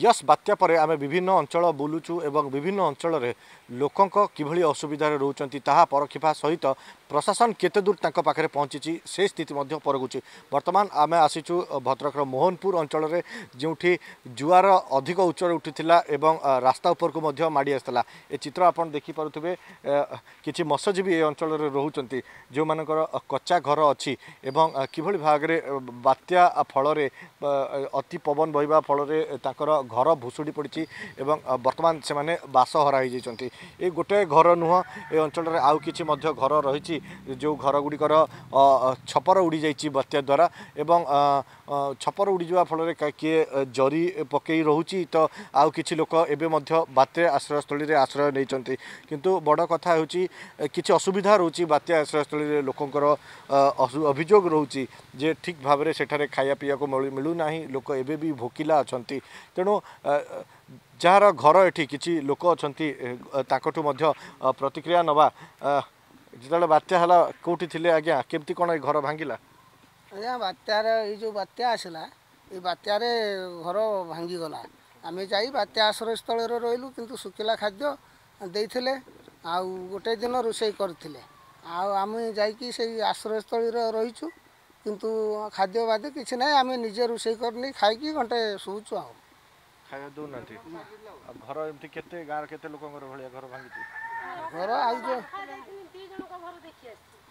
yes ବାତ୍ୟା ପରେ ଆମେ ବିଭିନ୍ନ ଅଞ୍ଚଳ ବୁଲୁଛୁ ଏବଂ ବିଭିନ୍ନ ଅଞ୍ଚଳରେ ଲୋକଙ୍କ କିଭଳି ଅସୁବିଧାରେ ରହୁଛନ୍ତି ତାହା ପରଖିବା ସହିତ প্রশাসন কেতে দূর তাঁর পাখে পৌঁছিছি সেই স্থিতি মধ্যে পরগুছি বর্তমান আমি আসিছু ভদ্রকর মোহনপুর অঞ্চলের যেটি জুয়ার অধিক উচ্চরে উঠি এবং রাস্তা উপরক মাড়ি আসছিল এ চিত্র আপনার দেখিপারে কিছু মৎস্যজীবী এই অঞ্চলের রোচান যে কচ্চা ঘর অবং কিভাবে ভাগে বাত্যা ফলরে অতি পবন বহিবা ফলরে তাঁর ঘর ভুষুড়ি পড়ছে এবং বর্তমান সে বাস হরাই যাই এই গোটে ঘর নুহ এই অঞ্চলের আউ কিছু ঘর রয়েছে ଯେଉଁ ଘରଗୁଡ଼ିକର ଛପର ଉଡ଼ିଯାଇଛି ବାତ୍ୟା ଦ୍ୱାରା ଏବଂ ଛପର ଉଡ଼ିଯିବା ଫଳରେ କିଏ ଜରି ପକାଇ ରହୁଛି ତ ଆଉ କିଛି ଲୋକ ଏବେ ମଧ୍ୟ ବାତ୍ୟା ଆଶ୍ରୟସ୍ଥଳୀରେ ଆଶ୍ରୟ ନେଇଛନ୍ତି କିନ୍ତୁ ବଡ଼ କଥା ହେଉଛି କିଛି ଅସୁବିଧା ରହୁଛି ବାତ୍ୟା ଆଶ୍ରୟସ୍ଥଳୀରେ ଲୋକଙ୍କର ଅଭିଯୋଗ ରହୁଛି ଯେ ଠିକ୍ ଭାବରେ ସେଠାରେ ଖାଇବା ପିଇବାକୁ ମିଳୁନାହିଁ ଲୋକ ଏବେ ବି ଭୋକିଲା ଅଛନ୍ତି ତେଣୁ ଯାହାର ଘର ଏଠି କିଛି ଲୋକ ଅଛନ୍ତି ତାଙ୍କଠୁ ମଧ୍ୟ ପ୍ରତିକ୍ରିୟା ନେବା ଯେତେବେଳେ ବାତ୍ୟା ହେଲା କେଉଁଠି ଥିଲେ ଆଜ୍ଞା କେମିତି କଣ এই ଘର ଭାଙ୍ଗିଲା ଆଜ୍ଞା বাত্যার ଏଇ ଯେଉଁ ବାତ୍ୟା ଆସିଲା ଏଇ ବାତ୍ୟାରେ ଘର ଭାଙ୍ଗିଗଲା ଆମେ ଯାଇ ବାତ୍ୟା আশ্রয়স্থলের ରହିଲୁ କିନ୍ତୁ ଶୁଖିଲା ଖାଦ୍ୟ ଦେଇଥିଲେ ଆଉ ଗୋଟେ ଦିନ ରୋଷେଇ କରିଥିଲେ ଆଉ ଆମେ ଯାଇକି ସେଇ ଆଶ୍ରୟସ୍ଥଳୀରେ ରହିଛୁ କିନ୍ତୁ ଖାଦ୍ୟ ବାଦ୍ୟ କିଛି ନାହିଁ ଆମେ ନିଜେ ରୋଷେଇ କରିନି ଖାଇକି ଘଣ୍ଟେ ଶୋଉଛୁ ଆଉ ଖାଇବା ଦେଉନାହାନ୍ତି ଘର ଏମିତି କେତେ ଗାଁରେ କେତେ ଲୋକଙ୍କର ଭଳିଆ ଘର ଭାଙ୍ଗିଛି ଘର ଆଉ ଯେଉଁ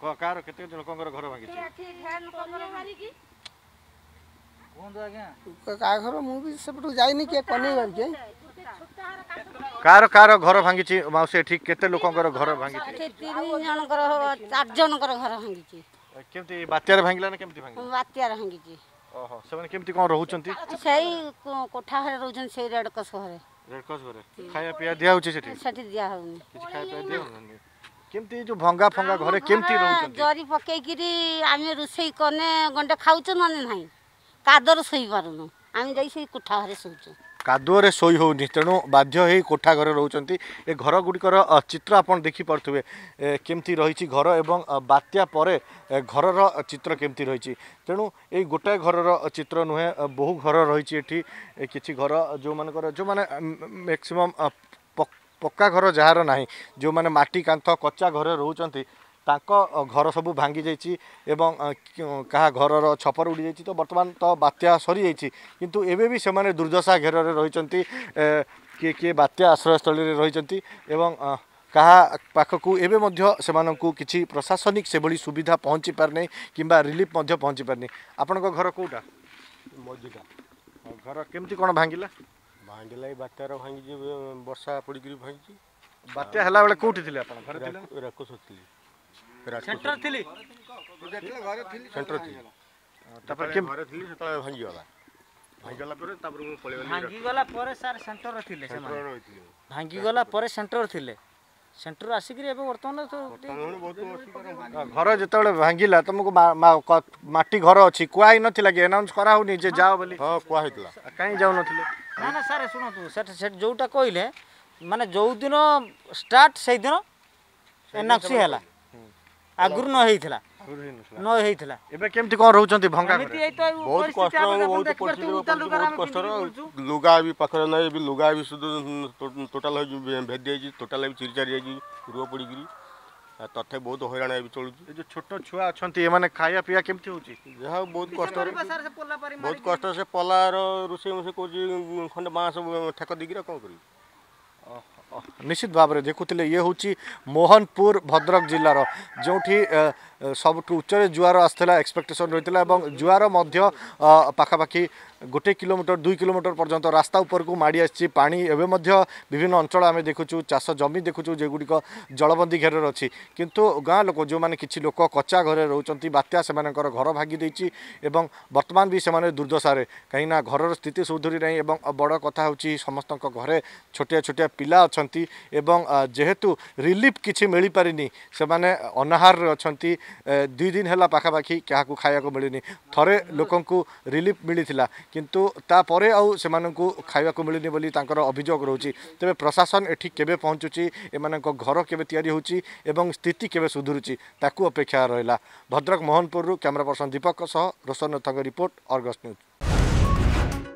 କାହାର କେତେ କେତେ ଲୋକଙ୍କର ଘର ଭାଙ୍ଗିଛି କୁହନ୍ତୁ ଆଜ୍ଞା କାହା ଘର ମୁଁ ବି ସେପଟକୁ ଯାଇନି କିଏ କନେଇ ଭାବିଛି କାହାର କାହାର ଘର ଭାଙ୍ଗିଛି ମାଉସୀ ଏଠି କେତେ ଲୋକଙ୍କର ଘର ଭାଙ୍ଗିଛି ତିନି ଜଣଙ୍କର ଚାରି ଜଣଙ୍କର ଘର ଭାଙ୍ଗିଛି କେମିତି ବାତ୍ୟାରେ ଭାଙ୍ଗିଲା ନା କେମିତି ଭାଙ୍ଗିଲା ବାତ୍ୟାରେ ଭାଙ୍ଗିଛି ଓହୋ ସେମାନେ କେମିତି କ'ଣ ରହୁଛନ୍ତି ସେଇ କୋଠା ଘରେ ରହୁଛନ୍ତି ସେଇ ରେଡ଼କସ ଘରେ ରେଡ଼କସ ଘରେ ଖାଇବା ପିଇବା ଦିଆହେଉଛି ସେଠି ସେଠି ଦିଆହେଉନି କିଛି ଖାଇବା ପିଇବା ଦିଆହେଉନି କେମିତି ଯୋଉ ଭଙ୍ଗା ଫଙ୍ଗା ଘରେ କେମିତି ରହୁଛନ୍ତି ଜରି ପକେଇକିରି ଆମେ ରୋଷେଇ କନେ ଗଣ୍ଡେ ଖାଉଛୁ ନହେଲେ ନାହିଁ କାଦୁଅରେ ଶୋଇପାରୁନୁ ଆମେ ଯାଇ ସେଇ କୋଠା ଘରେ ଶୋଉଛୁ କାଦୁଅରେ ଶୋଇ ହେଉନି ତେଣୁ ବାଧ୍ୟ ହେଇ କୋଠା ଘରେ ରହୁଛନ୍ତି ଏ ଘର ଗୁଡ଼ିକର ଚିତ୍ର ଆପଣ ଦେଖିପାରୁଥିବେ କେମିତି ରହିଛି ଘର ଏବଂ ବାତ୍ୟା ପରେ ଘରର ଚିତ୍ର କେମିତି ରହିଛି ତେଣୁ ଏଇ ଗୋଟାଏ ଘରର ଚିତ୍ର ନୁହେଁ ବହୁ ଘର ରହିଛି ଏଠି କିଛି ଘର ଯେଉଁମାନଙ୍କର ଯେଉଁମାନେ ମ୍ୟାକ୍ସିମମ୍ ପକ୍କା ଘର ଯାହାର ନାହିଁ ଯେଉଁମାନେ ମାଟି କାନ୍ଥ କଚା ଘରେ ରହୁଛନ୍ତି ତାଙ୍କ ଘର ସବୁ ଭାଙ୍ଗି ଯାଇଛି ଏବଂ କାହା ଘରର ଛପର ଉଡ଼ିଯାଇଛି ତ ବର୍ତ୍ତମାନ ତ ବାତ୍ୟା ସରିଯାଇଛି କିନ୍ତୁ ଏବେ ବି ସେମାନେ ଦୁର୍ଦ୍ଦଶା ଘେରରେ ରହିଛନ୍ତି କିଏ କିଏ ବାତ୍ୟା ଆଶ୍ରୟସ୍ଥଳୀରେ ରହିଛନ୍ତି ଏବଂ କାହା ପାଖକୁ ଏବେ ମଧ୍ୟ ସେମାନଙ୍କୁ କିଛି ପ୍ରଶାସନିକ ସେଭଳି ସୁବିଧା ପହଞ୍ଚି ପାରିନି କିମ୍ବା ରିଲିଫ୍ ମଧ୍ୟ ପହଞ୍ଚି ପାରିନି ଆପଣଙ୍କ ଘର କେଉଁଟା ମଝିଟା ଘର କେମିତି କ'ଣ ଭାଙ୍ଗିଲା ଭାଙ୍ଗିଲା ଏଇ ବାତ୍ୟାର ଭାଙ୍ଗିଛି ବର୍ଷା ପଡ଼ିକିରି ଭାଙ୍ଗିଛି ବାତ୍ୟା ହେଲା ବେଳେ କୋଉଠି ଥିଲେ ଆପଣ ଘରେ ଥିଲେ ରାକୁଶ ଥିଲି ସେଣ୍ଟର ଥିଲି ସେଣ୍ଟର ଥିଲି ତାପରେ ଘରେ ଥିଲି ସେତେବେଳେ ଭାଙ୍ଗିଗଲା ଭାଙ୍ଗିଗଲା ପରେ ତାପରେ ମୁଁ ପଳେଇଗଲି ଭାଙ୍ଗିଗଲା ପରେ ସାର୍ ସେଣ୍ଟର ଥିଲେ ସେମାନେ ଭାଙ୍ଗିଗଲା ପରେ ସେଣ୍ଟର ଥିଲେ ସେଣ୍ଟର ଆସିକିରି ଏବେ ବର୍ତ୍ତମାନ ଘର ଯେତେବେଳେ ଭାଙ୍ଗିଲା ତମକୁ ମାଟି ଘର ଅଛି କୁହା ହେଇନଥିଲା କି ଆନାଉନ୍ସ କରାହଉନି ଯେ ଯାଅ ବୋଲି ହଁ କୁହା ହେଇଥିଲା କାହିଁ ଯାଉନଥିଲେ ନା ନା ସାର୍ ଶୁଣନ୍ତୁ ସେଠି ସେଠି ଯେଉଁଟା କହିଲେ ମାନେ ଯେଉଁଦିନ ଷ୍ଟାର୍ଟ ସେଇଦିନ ଏନ୍ଆକ୍ସି ହେଲା ଆଗରୁ ନ ହେଇଥିଲା ନ ହେଇଥିଲା ଏବେ କେମିତି କ'ଣ ରହୁଛନ୍ତି ଭଙ୍ଗା ବହୁତ କଷ୍ଟ ବହୁତ କଷ୍ଟର ଲୁଗା ବି ପାଖରେ ନାହିଁ ଏବେ ଲୁଗା ବି ଟୋଟାଲ ହେଇଛି ଭେଦି ହେଇଛି ଟୋଟାଲ ବି ଚିରିଚାରି ହେଇଛି ରୁହ ପଡ଼ିକିରି ତଥାପି ବହୁତ ହଇରାଣ ହେବି ଚଳୁଛୁ ଏ ଯେଉଁ ଛୋଟ ଛୁଆ ଅଛନ୍ତି ଏମାନେ ଖାଇବା ପିଇବା କେମିତି ହେଉଛି ଯାହା ହଉ ବହୁତ କଷ୍ଟରେ ବହୁତ କଷ୍ଟ ସେ ପଲାର ରୋଷେଇ ମୋଷେଇ କରୁଛି ଖଣ୍ଡେ ବାଁଶ ଠେକ ଦେଇକିରି କ'ଣ କରିବି নিশ্চিত ভাবে দেখুলে ইয়ে হচ্ছে মোহনপুর ভদ্রক জেলার যেটি সবুঠু উচ্চরে জুয়ার আসলে এক্সপেকটেসন রয়েছে এবং জুয়ার মধ্য পাখাপাখি গোটে কিলোমিটর দুই কিলোমিটর পর্যন্ত রাস্তা উপরক মাড়ি আসছে পা এবে মধ্য বিভিন্ন অঞ্চল আমি দেখুছু চাষ জমি দেখুছু যেগুড়ি জলবন্দী ঘেরের অছি কিন্তু গাঁ লোক যে কিছু লোক কচা ঘরে রোচান বাত্যা সে ঘর ভাগি দিয়েছি এবং বর্তমান বি সে দুর্দশায় কিনা ঘরের স্থিতি সুধুরি না এবং বড় কথা হচ্ছে সমস্ত ঘরে ছোটিয়া ছোটিয়া পিলা অনেক रिफ किपारी अ दुई दिन होला पाहाँको मिनी थोरै लोकु रिलिफ मिले त खाकु पनि तर अभियोग रहेछ तपाईँ प्रशासन एटि के पहचु एमा घर के स्थिति के सुधरु त अपेक्षा र भद्रक मोहनपुरु क्यमेरा पर्सन दीपक रोशनाथको रिपोर्ट अर्गस न्यूज